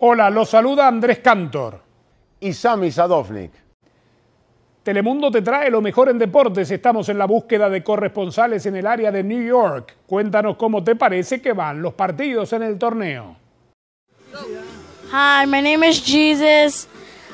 Hola, los saluda Andrés Cantor. Y Sami Sadovnik. Telemundo te trae lo mejor en deportes. Estamos en la búsqueda de corresponsales en el área de New York. Cuéntanos cómo te parece que van los partidos en el torneo. Hi, my name is Jesus.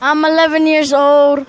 I'm 11 years old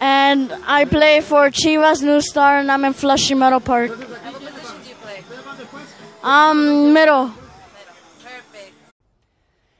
and I play for Chivas New Star and I'm in Flushing Meadow Park. What position do you play? Um, middle.